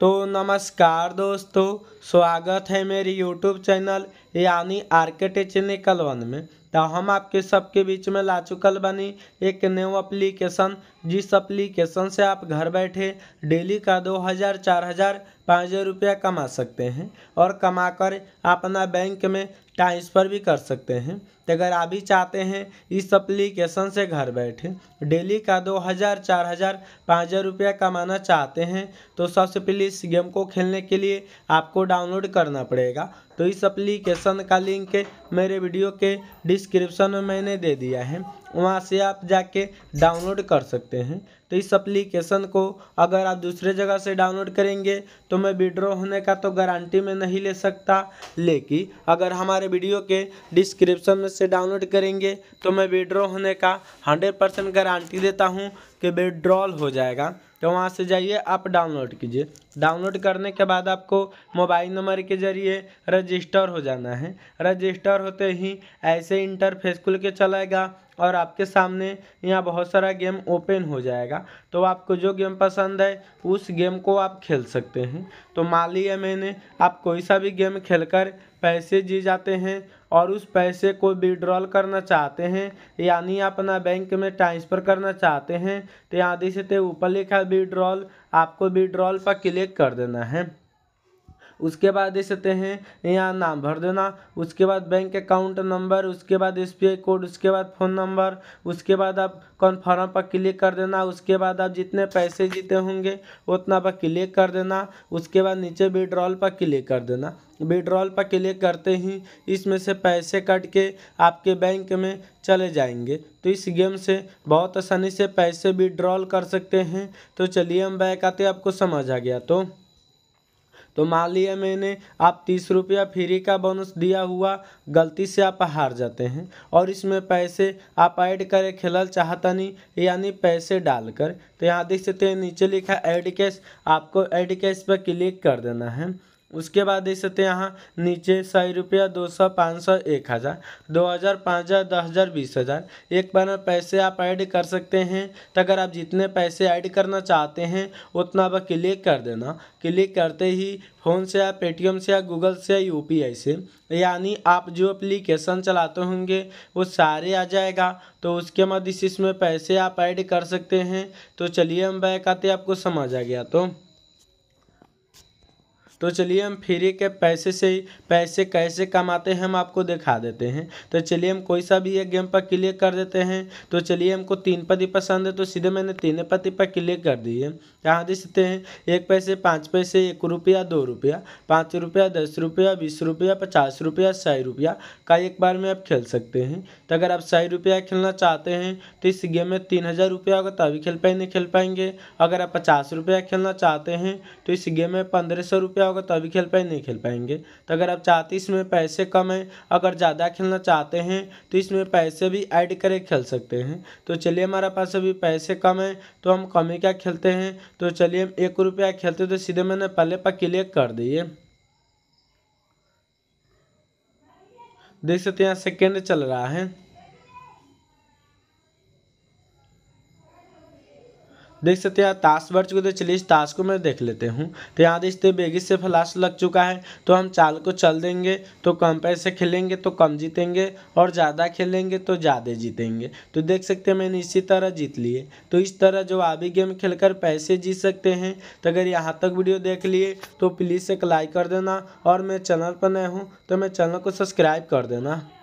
तो नमस्कार दोस्तों स्वागत है मेरी यूट्यूब चैनल यानी आर्किटेक्चर वन में तो हम आपके सबके बीच में ला चुकल बनी एक न्यू एप्लीकेशन जिस एप्लीकेशन से आप घर बैठे डेली का दो हज़ार चार हज़ार पाँच हज़ार रुपया कमा सकते हैं और कमाकर अपना बैंक में ट्रांसफ़र भी कर सकते हैं तो अगर आप भी चाहते हैं इस अप्लीकेशन से घर बैठे डेली का दो हज़ार चार हज़ार पाँच हज़ार रुपया कमाना चाहते हैं तो सबसे पहले इस गेम को खेलने के लिए आपको डाउनलोड करना पड़ेगा तो इस अप्लीकेशन का लिंक मेरे वीडियो के डिस्क्रिप्शन में मैंने दे दिया है वहाँ से आप जाके डाउनलोड कर सकते हैं तो इस अप्लीकेशन को अगर आप दूसरे जगह से डाउनलोड करेंगे तो मैं विड्रॉ होने का तो गारंटी में नहीं ले सकता लेकिन अगर हमारे वीडियो के डिस्क्रिप्शन में से डाउनलोड करेंगे तो मैं विड्रॉ होने का हंड्रेड परसेंट गारंटी देता हूँ कि विड्रॉल हो जाएगा तो वहाँ से जाइए आप डाउनलोड कीजिए डाउनलोड करने के बाद आपको मोबाइल नंबर के ज़रिए रजिस्टर हो जाना है रजिस्टर होते ही ऐसे इंटरफेस खुल के चलाएगा और आपके सामने यहाँ बहुत सारा गेम ओपन हो जाएगा तो आपको जो गेम पसंद है उस गेम को आप खेल सकते हैं तो मान लिया मैंने आप कोई सा भी गेम खेलकर पैसे जी जाते हैं और उस पैसे को विड्रॉल करना चाहते हैं यानी अपना बैंक में ट्रांसफ़र करना चाहते हैं तो यहाँ से ऊपर लिखा विड्रॉल आपको विड्रॉल पर क्लिक कर देना है उसके बाद दे सकते हैं यहाँ नाम भर देना उसके बाद बैंक अकाउंट नंबर उसके बाद एस कोड उसके बाद फ़ोन नंबर उसके बाद आप कन्फर्म पर क्लिक कर देना उसके बाद आप जितने पैसे जीते होंगे उतना पर क्लिक कर देना उसके बाद नीचे विड्रॉल पर क्लिक कर देना विड्रॉल पर क्लिक करते ही इसमें से पैसे कट के आपके बैंक में चले जाएंगे तो इस गेम से बहुत आसानी से पैसे विड्रॉल कर सकते हैं तो चलिए हम बैक आते आपको समझ आ गया तो तो मान लिया मैंने आप तीस रुपया फ्री का बोनस दिया हुआ गलती से आप हार जाते हैं और इसमें पैसे आप ऐड करें खेलल चाहता नहीं यानी पैसे डालकर तो यहाँ देख सकते हैं नीचे लिखा ऐड कैश आपको ऐड कैश पर क्लिक कर देना है उसके बाद देख सकते हैं यहाँ नीचे सौ रुपया दो सौ पाँच सौ एक हज़ार दो हज़ार पाँच हज़ार दस हज़ार बीस हज़ार एक बार में पैसे आप ऐड कर सकते हैं तो अगर आप जितने पैसे ऐड करना चाहते हैं उतना आप क्लिक कर देना क्लिक करते ही फ़ोन से या पेटीएम से या गूगल से या आई से यानी आप जो एप्लीकेशन चलाते होंगे वो सारे आ जाएगा तो उसके बाद इसमें पैसे आप ऐड कर सकते हैं तो चलिए हम बैक आते आपको समझ आ गया तो तो चलिए हम फ्री के पैसे से पैसे कैसे कमाते हैं हम आपको दिखा देते हैं तो चलिए हम कोई सा भी एक गेम पर क्लिक कर देते हैं तो चलिए हमको तीन पति पसंद है तो सीधे मैंने तीन पति पर क्लिक कर दिए यहाँ देख सकते हैं एक पैसे पाँच पैसे एक रुपया दो रुपया पाँच रुपया दस रुपया बीस रुपया पचास रुपया सौ रुपया का एक बार में आप खेल सकते हैं तो अगर आप सौ रुपया खेलना चाहते हैं तो इस गेम में तीन हज़ार रुपया होगा तभी खेल पाएंगे खेल पाएंगे अगर आप पचास रुपया खेलना चाहते हैं तो इस गेम में पंद्रह सौ रुपया होगा तभी खेल पाएंगे नहीं खेल पाएंगे तो अगर आप चाहते इसमें पैसे कम हैं अगर ज़्यादा खेलना चाहते हैं तो इसमें पैसे भी ऐड करके खेल सकते हैं तो चलिए हमारे पास अभी पैसे कम हैं तो हम कम ही क्या खेलते हैं तो चलिए हम एक रुपया खेलते तो सीधे मैंने पहले पर क्लिक कर दिए देख सकते हैं यहाँ सेकेंड चल रहा है देख सकते हैं ताश बढ़ चुके थे तो चलिए इस ताश को मैं देख लेते हूँ तो यहाँ देखते बेगी से फ्लाश लग चुका है तो हम चाल को चल देंगे तो कम पैसे खेलेंगे तो कम जीतेंगे और ज़्यादा खेलेंगे तो ज़्यादा जीतेंगे तो देख सकते हैं मैंने इसी तरह जीत लिए तो इस तरह जो आप गेम खेल पैसे जीत सकते हैं तो अगर यहाँ तक वीडियो देख लिए तो प्लीज़ एक लाइक कर देना और मैं चैनल पर नए हूँ तो मैं चैनल को सब्सक्राइब कर देना